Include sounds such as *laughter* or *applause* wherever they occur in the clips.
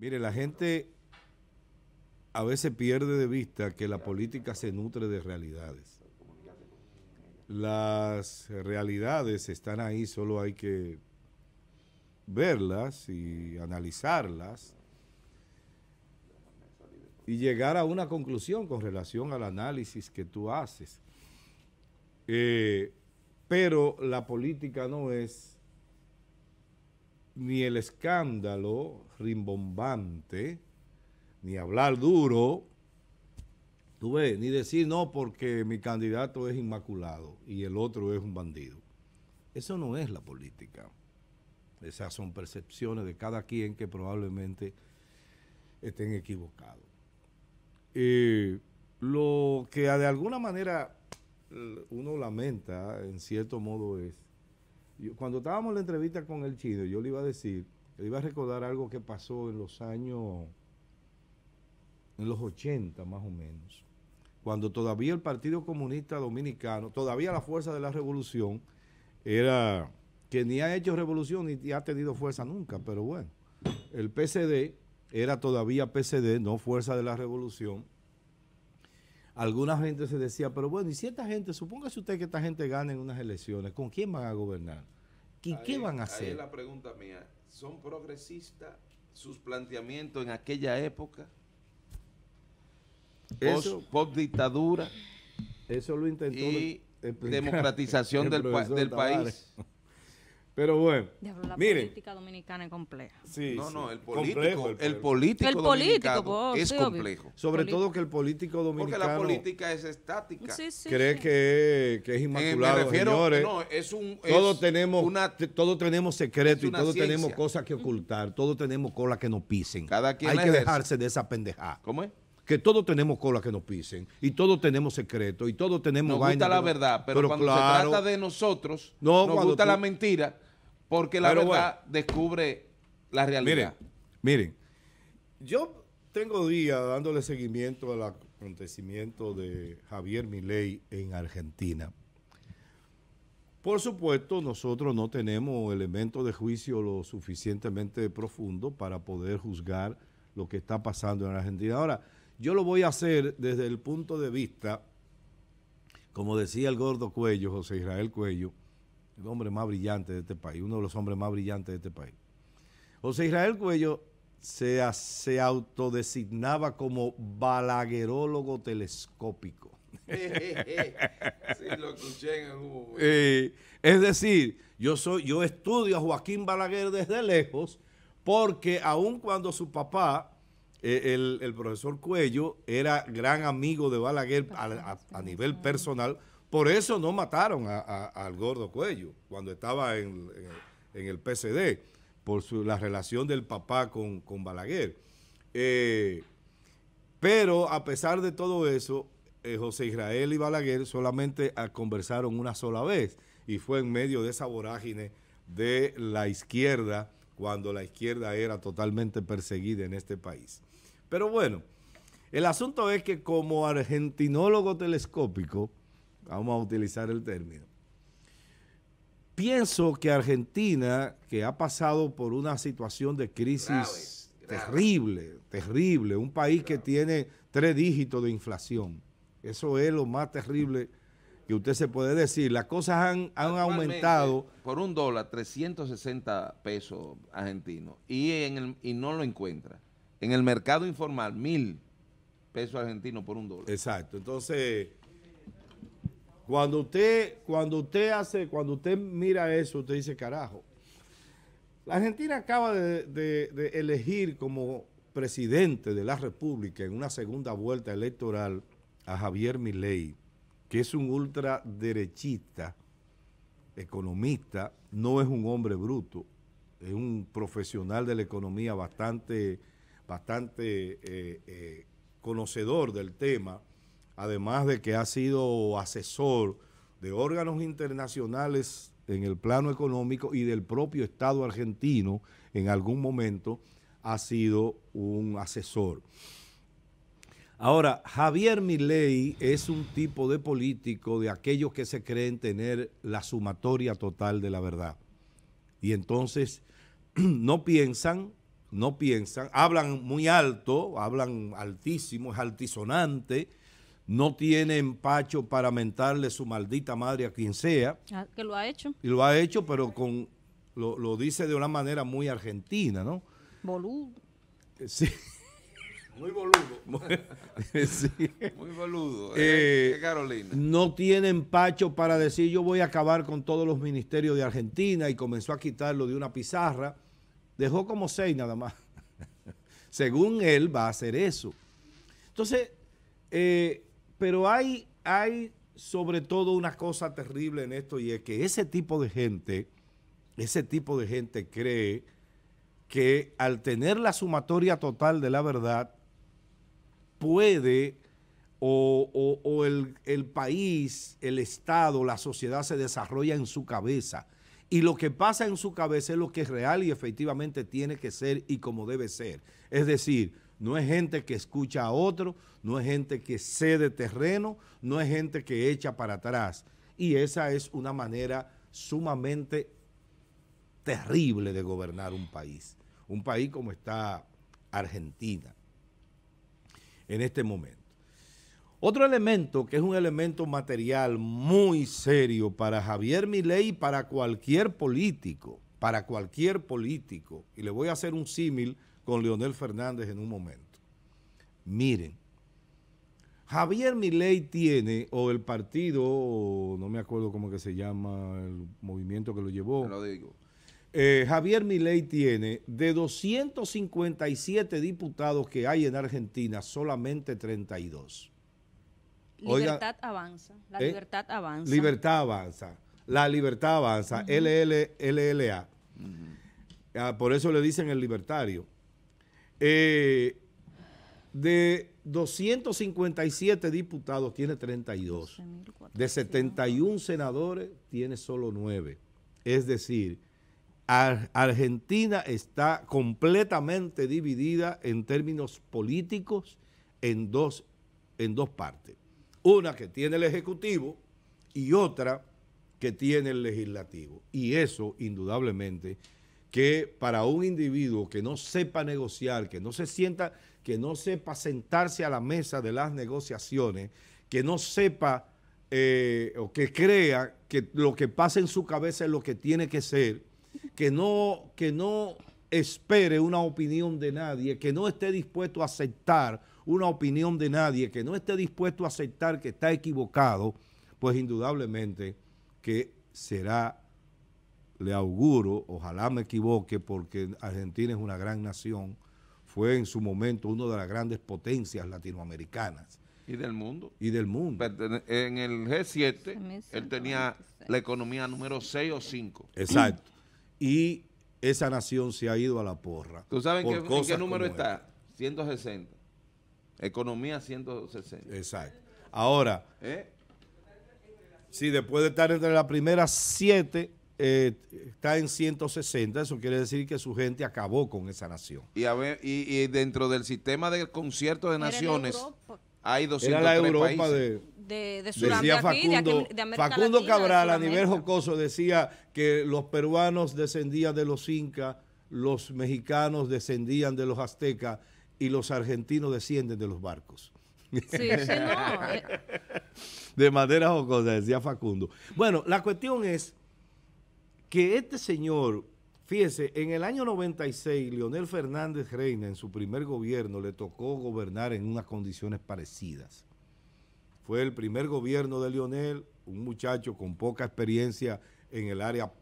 Mire, la gente a veces pierde de vista que la política se nutre de realidades. Las realidades están ahí, solo hay que verlas y analizarlas y llegar a una conclusión con relación al análisis que tú haces. Eh, pero la política no es ni el escándalo rimbombante, ni hablar duro, tú ves, ni decir no porque mi candidato es inmaculado y el otro es un bandido. Eso no es la política. Esas son percepciones de cada quien que probablemente estén equivocados. Eh, lo que de alguna manera uno lamenta, en cierto modo, es cuando estábamos en la entrevista con el Chido, yo le iba a decir, le iba a recordar algo que pasó en los años, en los 80 más o menos, cuando todavía el Partido Comunista Dominicano, todavía la fuerza de la revolución, era que ni ha hecho revolución ni ha tenido fuerza nunca, pero bueno, el PCD era todavía PCD, no fuerza de la revolución alguna gente se decía, pero bueno, y si esta gente, supóngase usted que esta gente gane en unas elecciones, ¿con quién van a gobernar? ¿Y ¿qué van a hacer? Ahí es la pregunta mía. ¿Son progresistas sus planteamientos en aquella época? Eso, post dictadura. Eso lo intentó. Y democratización del, del país. Pero bueno, la política dominicana es compleja. Sí, no, el político, el, político, es complejo. Sobre todo que el político dominicano... Porque la política es estática. Sí, cree que, es eh, inmaculado, me refiero, señores. No, es un... todos, tenemos, una, todos tenemos secretos y todos tenemos cosas que ocultar. Todos tenemos cola que nos pisen. Cada quien Hay que dejarse de esa pendejada. ¿Cómo es? que todos tenemos cola que nos pisen y todos tenemos secretos y todos tenemos nos gusta la verdad pero, cuando se trata de nosotros no, nos gusta la mentira porque la verdad descubre la realidad. Miren, miren, yo tengo días dándole seguimiento al acontecimiento de Javier Milei en Argentina. Por supuesto, nosotros no tenemos elementos de juicio lo suficientemente profundo para poder juzgar lo que está pasando en Argentina. Ahora, yo lo voy a hacer desde el punto de vista, como decía el gordo Cuello, José Israel Cuello, el hombre más brillante de este país, uno de los hombres más brillantes de este país. José Israel Cuello se, se autodesignaba como balaguerólogo telescópico. *laughs* sí, lo escuché en eh, es decir, yo, estudio a Joaquín Balaguer desde lejos porque aun cuando su papá, eh, el, profesor Cuello, era gran amigo de Balaguer a nivel personal, por eso no mataron al gordo Cuello cuando estaba en, el PCD, por la relación del papá con, Balaguer. Eh, pero a pesar de todo eso, eh, José Israel y Balaguer solamente conversaron una sola vez y fue en medio de esa vorágine de la izquierda cuando la izquierda era totalmente perseguida en este país. Pero bueno, el asunto es que como argentinólogo telescópico, vamos a utilizar el término. Pienso que Argentina, que ha pasado por una situación de crisis terrible, terrible, un país que tiene tres dígitos de inflación, eso es lo más terrible que usted se puede decir. Las cosas han, han aumentado. Por un dólar, 360 pesos argentinos, y, y no lo encuentra. En el mercado informal, mil pesos argentinos por un dólar. Exacto, entonces cuando usted, cuando usted hace, cuando usted mira eso, usted dice, carajo, la Argentina acaba de, elegir como presidente de la República en una segunda vuelta electoral a Javier Milei, que es un ultraderechista, economista, no es un hombre bruto, es un profesional de la economía bastante, bastante eh, eh, conocedor del tema además de que ha sido asesor de órganos internacionales en el plano económico y del propio Estado argentino, en algún momento ha sido un asesor. Ahora, Javier Milei es un tipo de político de aquellos que se creen tener la sumatoria total de la verdad. Y entonces *clears throat* no piensan, no piensan, hablan muy alto, hablan altísimo, es altisonante, no tiene empacho para mentarle su maldita madre a quien sea. Ah, que lo ha hecho. Y lo ha hecho, pero con lo, dice de una manera muy argentina, ¿no? Boludo. Eh, *laughs* *laughs* eh, sí. Muy boludo. Muy eh. boludo. Carolina. No tiene empacho para decir yo voy a acabar con todos los ministerios de Argentina y comenzó a quitarlo de una pizarra. Dejó como seis nada más. *laughs* Según él va a hacer eso. Entonces, eh, pero hay, hay sobre todo una cosa terrible en esto y es que ese tipo de gente, ese tipo de gente cree que al tener la sumatoria total de la verdad puede o, el, el, país, el Estado, la sociedad se desarrolla en su cabeza. Y lo que pasa en su cabeza es lo que es real y efectivamente tiene que ser y como debe ser. Es decir, no es gente que escucha a otro, no es gente que cede terreno, no es gente que echa para atrás. Y esa es una manera sumamente terrible de gobernar un país. Un país como está Argentina en este momento. Otro elemento que es un elemento material muy serio para Javier Milei y para cualquier político, para cualquier político, y le voy a hacer un símil con Leonel Fernández en un momento. Miren, Javier Milei tiene, o el partido, no me acuerdo cómo que se llama, el movimiento que lo llevó. Lo digo. Eh, Javier Milei tiene de 257 diputados que hay en Argentina, solamente 32. Libertad avanza, la ¿Eh? libertad avanza. Libertad avanza, la libertad avanza, uh por eso le dicen el libertario. Eh, de 257 diputados tiene 32. De 71 senadores tiene solo 9. Es decir, Argentina está completamente dividida en términos políticos en dos, en dos partes. Una que tiene el Ejecutivo y otra que tiene el Legislativo. Y eso, indudablemente, que para un individuo que no sepa negociar, que no se sienta, que no sepa sentarse a la mesa de las negociaciones, que no sepa eh, o que crea que lo que pasa en su cabeza es lo que tiene que ser, que no, que no espere una opinión de nadie, que no esté dispuesto a aceptar una opinión de nadie, que no esté dispuesto a aceptar que está equivocado, pues indudablemente que será le auguro, ojalá me equivoque, porque Argentina es una gran nación, fue en su momento una de las grandes potencias latinoamericanas. Y del mundo. Y del mundo. En el G7, él tenía la economía número 6 o 5. Exacto. Y esa nación se ha ido a la porra. ¿Tú sabes en qué número está? 160. Economía 160. Exacto. Ahora, ¿Eh? si después de estar entre las primeras 7 eh, está en 160, eso quiere decir que su gente acabó con esa nación. Y, dentro del sistema del concierto de naciones hay 200 Era de, Facundo, Cabral a nivel jocoso decía que los peruanos descendían de los incas, los mexicanos descendían de los aztecas y los argentinos descienden de los barcos. Sí, sí, no. Eh. *laughs* de manera jocosa, decía Facundo. Bueno, la cuestión es que este señor, fíjese, en el año 96, Leonel Fernández Reina, en su primer gobierno, le tocó gobernar en unas condiciones parecidas. Fue el primer gobierno de Leonel, un muchacho con poca experiencia en el área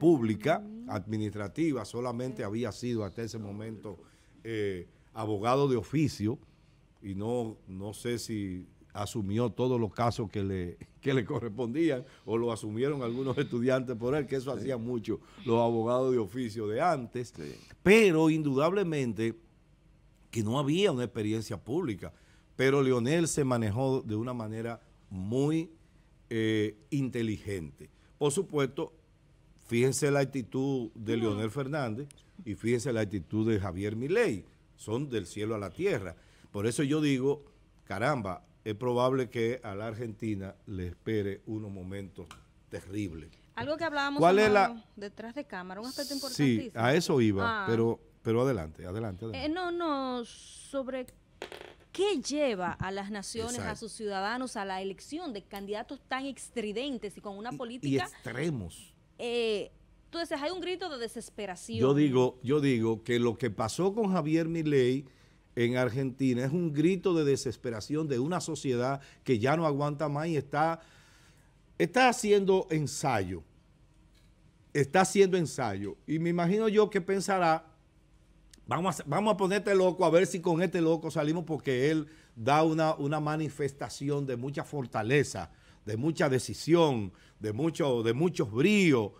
pública, administrativa, solamente había sido hasta ese momento eh, abogado de oficio y no, no sé si asumió todos los casos que le, le correspondían o lo asumieron algunos *laughs* estudiantes por él, que eso hacía hacían mucho los abogados de oficio de antes, pero indudablemente que no había una experiencia pública, pero Leonel se manejó de una manera muy eh, inteligente. Por supuesto, fíjense la actitud de mm. Leonel Fernández y fíjense la actitud de Javier Milei, son del cielo a la tierra. Por eso yo digo, caramba, es probable que a la Argentina le espere unos momentos terribles. Algo que hablábamos detrás de cámara, un aspecto importantísimo. Sí, a eso iba, ah. pero, pero adelante, adelante. Eh, no, no, sobre qué lleva a las naciones, a sus ciudadanos, a la elección de candidatos tan estridentes y con una política... Y, extremos. Eh, entonces hay un grito de desesperación. Yo digo, yo digo que lo que pasó con Javier Milei en Argentina es un grito de desesperación de una sociedad que ya no aguanta más y está, está haciendo ensayo. Está haciendo ensayo. Y me imagino yo que pensará, vamos a, vamos a ponerte loco, a ver si con este loco salimos, porque él da una, una manifestación de mucha fortaleza, de mucha decisión, de, mucho, de muchos bríos.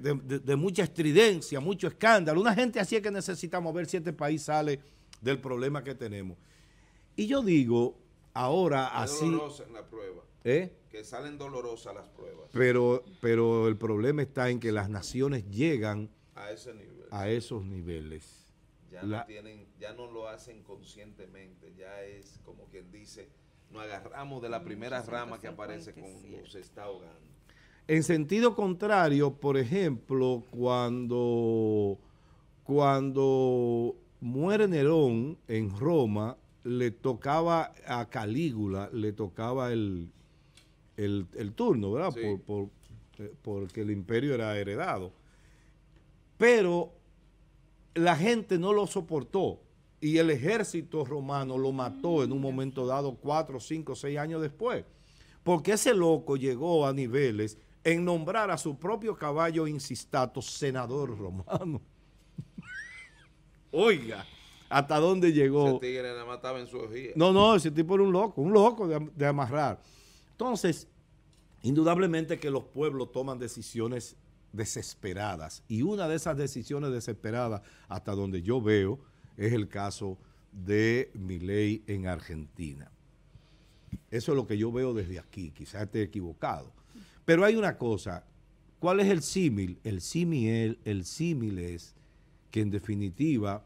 De, de, mucha estridencia, mucho escándalo. Una gente así es que necesitamos ver si este país sale del problema que tenemos. Y yo digo, ahora así... Dolorosa en la prueba. ¿Eh? Que salen dolorosas las pruebas. Pero, pero el problema está en que las naciones llegan a, esos niveles. Ya, no tienen, ya no lo hacen conscientemente, ya es como quien dice, nos agarramos de la mm, primera rama que aparece cuando se está ahogando. En sentido contrario, por ejemplo, cuando, cuando muere Nerón en Roma, le tocaba a Calígula, le tocaba el, el, turno, ¿verdad? Eh, porque el imperio era heredado. Pero la gente no lo soportó y el ejército romano lo mató en un momento dado, cuatro, cinco, seis años después. Porque ese loco llegó a niveles en nombrar a su propio caballo insistato senador *laughs* romano. Oiga, ¿hasta dónde llegó? Ese tigre nada más en su ojía. No, no, ese tipo era un loco, un loco de, amarrar. Entonces, indudablemente que los pueblos toman decisiones desesperadas. Y una de esas decisiones desesperadas, hasta donde yo veo, es el caso de mi ley en Argentina. Eso es lo que yo veo desde aquí, quizás esté equivocado. Pero hay una cosa, ¿cuál es el símil? El símil el símil es que en definitiva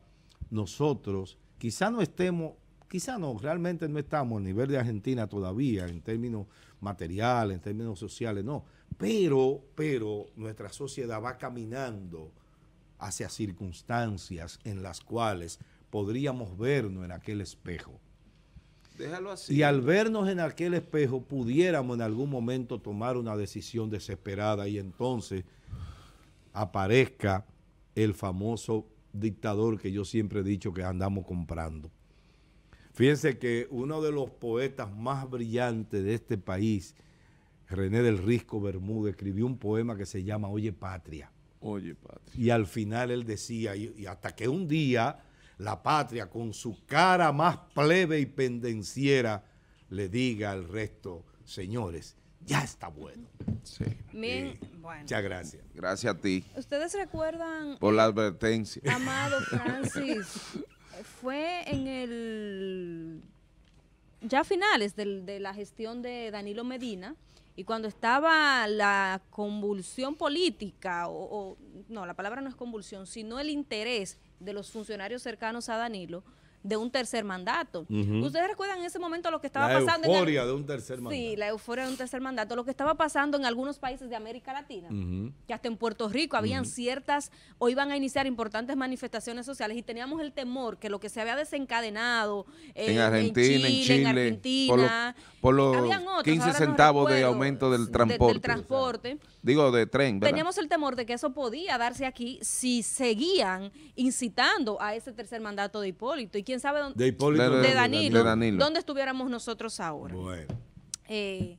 nosotros quizá no estemos, quizá no, realmente no estamos a nivel de Argentina todavía en términos materiales, en términos sociales, no, pero, pero nuestra sociedad va caminando hacia circunstancias en las cuales podríamos vernos en aquel espejo. Déjalo así. Y al vernos en aquel espejo pudiéramos en algún momento tomar una decisión desesperada y entonces aparezca el famoso dictador que yo siempre he dicho que andamos comprando. Fíjense que uno de los poetas más brillantes de este país, René del Risco Bermúdez, escribió un poema que se llama Oye Patria. Oye Patria. Y al final él decía, y, y hasta que un día la patria con su cara más plebe y pendenciera le diga al resto, señores, ya está bueno. Sí. Bien, bueno. Muchas gracias. Gracias a ti. ¿Ustedes recuerdan? Por la advertencia. Amado *laughs* Francis, fue en el. Ya a finales de la gestión de Danilo Medina y cuando estaba la convulsión política, o no, la palabra no es convulsión, sino el interés de los funcionarios cercanos a Danilo de un tercer mandato. Ustedes recuerdan en ese momento lo que estaba pasando. La euforia de un tercer mandato. Sí, la euforia de un tercer mandato. Lo que estaba pasando en algunos países de América Latina, que hasta en Puerto Rico habían ciertas, o iban a iniciar importantes manifestaciones sociales y teníamos el temor que lo que se había desencadenado en, Argentina, en Chile, en, Argentina, por los, 15 centavos de aumento del transporte. transporte. digo, de tren. Teníamos el temor de que eso podía darse aquí si seguían incitando a ese tercer mandato de Hipólito quién sabe dónde, de, Hipólito, de, Danilo, de, Danilo, dónde estuviéramos nosotros ahora. Bueno. Eh,